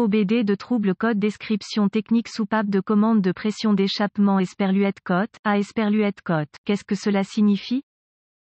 OBD de trouble code description technique soupape de commande de pression d'échappement esperluette cote à esperluette cote. Qu'est-ce que cela signifie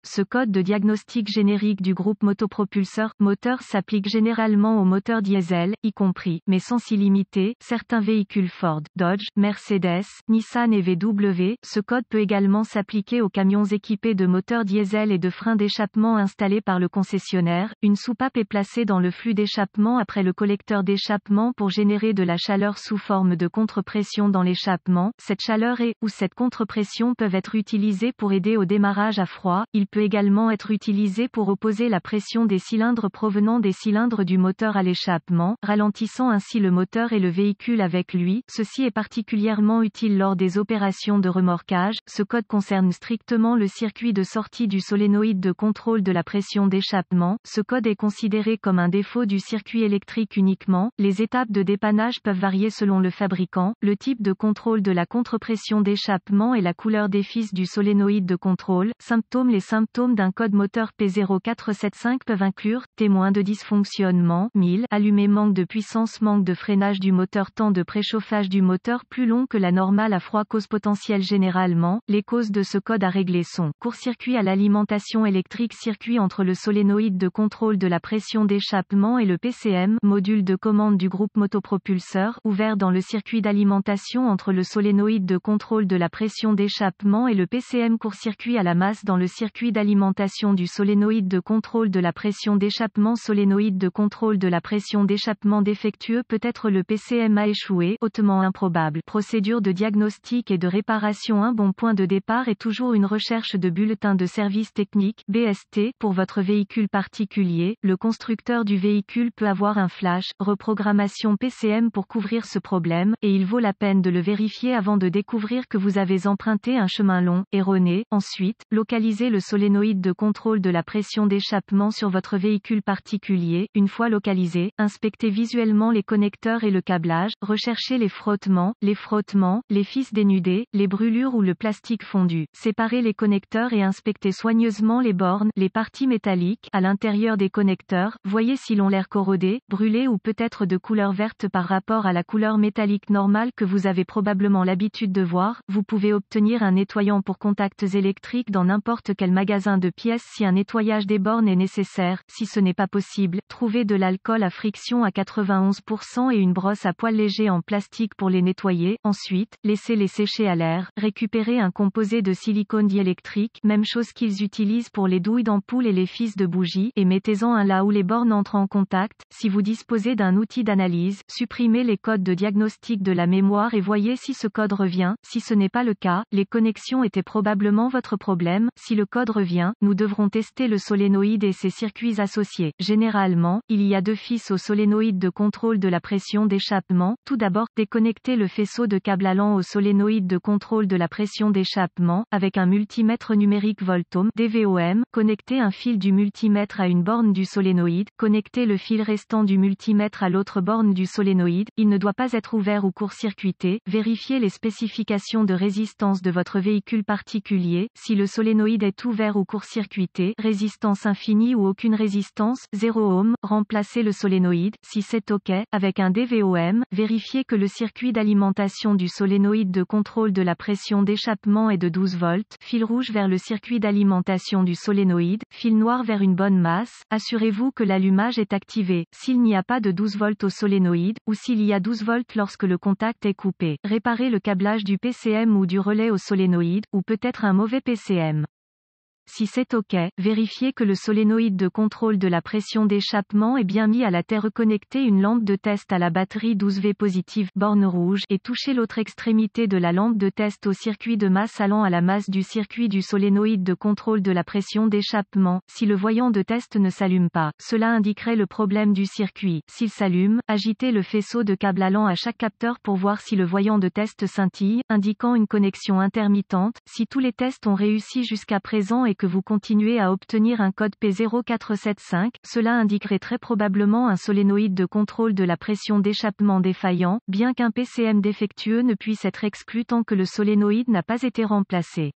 ce code de diagnostic générique du groupe motopropulseur moteur s'applique généralement aux moteurs diesel, y compris, mais sans s'y limiter, certains véhicules Ford, Dodge, Mercedes, Nissan et VW. Ce code peut également s'appliquer aux camions équipés de moteurs diesel et de freins d'échappement installés par le concessionnaire. Une soupape est placée dans le flux d'échappement après le collecteur d'échappement pour générer de la chaleur sous forme de contre-pression dans l'échappement. Cette chaleur et ou cette contrepression peuvent être utilisées pour aider au démarrage à froid. Il également être utilisé pour opposer la pression des cylindres provenant des cylindres du moteur à l'échappement, ralentissant ainsi le moteur et le véhicule avec lui. Ceci est particulièrement utile lors des opérations de remorquage. Ce code concerne strictement le circuit de sortie du solénoïde de contrôle de la pression d'échappement. Ce code est considéré comme un défaut du circuit électrique uniquement. Les étapes de dépannage peuvent varier selon le fabricant, le type de contrôle de la contrepression d'échappement et la couleur des fils du solénoïde de contrôle. Symptômes Les symptômes symptômes d'un code moteur P0475 peuvent inclure témoins de dysfonctionnement, 1000, allumé manque de puissance, manque de freinage du moteur, temps de préchauffage du moteur plus long que la normale à froid, cause potentielle généralement. Les causes de ce code à régler sont court-circuit à l'alimentation électrique, circuit entre le solénoïde de contrôle de la pression d'échappement et le PCM, module de commande du groupe motopropulseur, ouvert dans le circuit d'alimentation entre le solénoïde de contrôle de la pression d'échappement et le PCM court-circuit à la masse dans le circuit alimentation du solénoïde de contrôle de la pression d'échappement solénoïde de contrôle de la pression d'échappement défectueux peut être le PCM a échoué, hautement improbable. Procédure de diagnostic et de réparation Un bon point de départ est toujours une recherche de bulletin de service technique, BST, pour votre véhicule particulier. Le constructeur du véhicule peut avoir un flash, reprogrammation PCM pour couvrir ce problème, et il vaut la peine de le vérifier avant de découvrir que vous avez emprunté un chemin long, erroné. Ensuite, localiser le solénoïde de contrôle de la pression d'échappement sur votre véhicule particulier. Une fois localisé, inspectez visuellement les connecteurs et le câblage, recherchez les frottements, les frottements, les fils dénudés, les brûlures ou le plastique fondu. Séparez les connecteurs et inspectez soigneusement les bornes, les parties métalliques à l'intérieur des connecteurs. Voyez si l'on l'air corrodé, brûlé ou peut-être de couleur verte par rapport à la couleur métallique normale que vous avez probablement l'habitude de voir. Vous pouvez obtenir un nettoyant pour contacts électriques dans n'importe quel magasin gazin de pièces si un nettoyage des bornes est nécessaire, si ce n'est pas possible, trouvez de l'alcool à friction à 91% et une brosse à poils légers en plastique pour les nettoyer, ensuite, laissez-les sécher à l'air, récupérez un composé de silicone diélectrique, même chose qu'ils utilisent pour les douilles d'ampoules et les fils de bougies, et mettez-en un là où les bornes entrent en contact, si vous disposez d'un outil d'analyse, supprimez les codes de diagnostic de la mémoire et voyez si ce code revient, si ce n'est pas le cas, les connexions étaient probablement votre problème, si le code revient, nous devrons tester le solénoïde et ses circuits associés. Généralement, il y a deux fils au solénoïde de contrôle de la pression d'échappement. Tout d'abord, déconnecter le faisceau de câble allant au solénoïde de contrôle de la pression d'échappement, avec un multimètre numérique Voltome DVOM, connecter un fil du multimètre à une borne du solénoïde, connecter le fil restant du multimètre à l'autre borne du solénoïde, il ne doit pas être ouvert ou court-circuité, vérifier les spécifications de résistance de votre véhicule particulier, si le solénoïde est ouvert ou court-circuité, résistance infinie ou aucune résistance, 0 ohm, remplacez le solénoïde, si c'est OK, avec un DVOM, vérifiez que le circuit d'alimentation du solénoïde de contrôle de la pression d'échappement est de 12 volts, fil rouge vers le circuit d'alimentation du solénoïde, fil noir vers une bonne masse, assurez-vous que l'allumage est activé, s'il n'y a pas de 12 volts au solénoïde, ou s'il y a 12 volts lorsque le contact est coupé, réparez le câblage du PCM ou du relais au solénoïde, ou peut-être un mauvais PCM. Si c'est OK, vérifiez que le solénoïde de contrôle de la pression d'échappement est bien mis à la terre. Reconnectez une lampe de test à la batterie 12V positive borne rouge et touchez l'autre extrémité de la lampe de test au circuit de masse allant à la masse du circuit du solénoïde de contrôle de la pression d'échappement. Si le voyant de test ne s'allume pas, cela indiquerait le problème du circuit. S'il s'allume, agitez le faisceau de câble allant à chaque capteur pour voir si le voyant de test scintille, indiquant une connexion intermittente. Si tous les tests ont réussi jusqu'à présent et que vous continuez à obtenir un code P0475, cela indiquerait très probablement un solénoïde de contrôle de la pression d'échappement défaillant, bien qu'un PCM défectueux ne puisse être exclu tant que le solénoïde n'a pas été remplacé.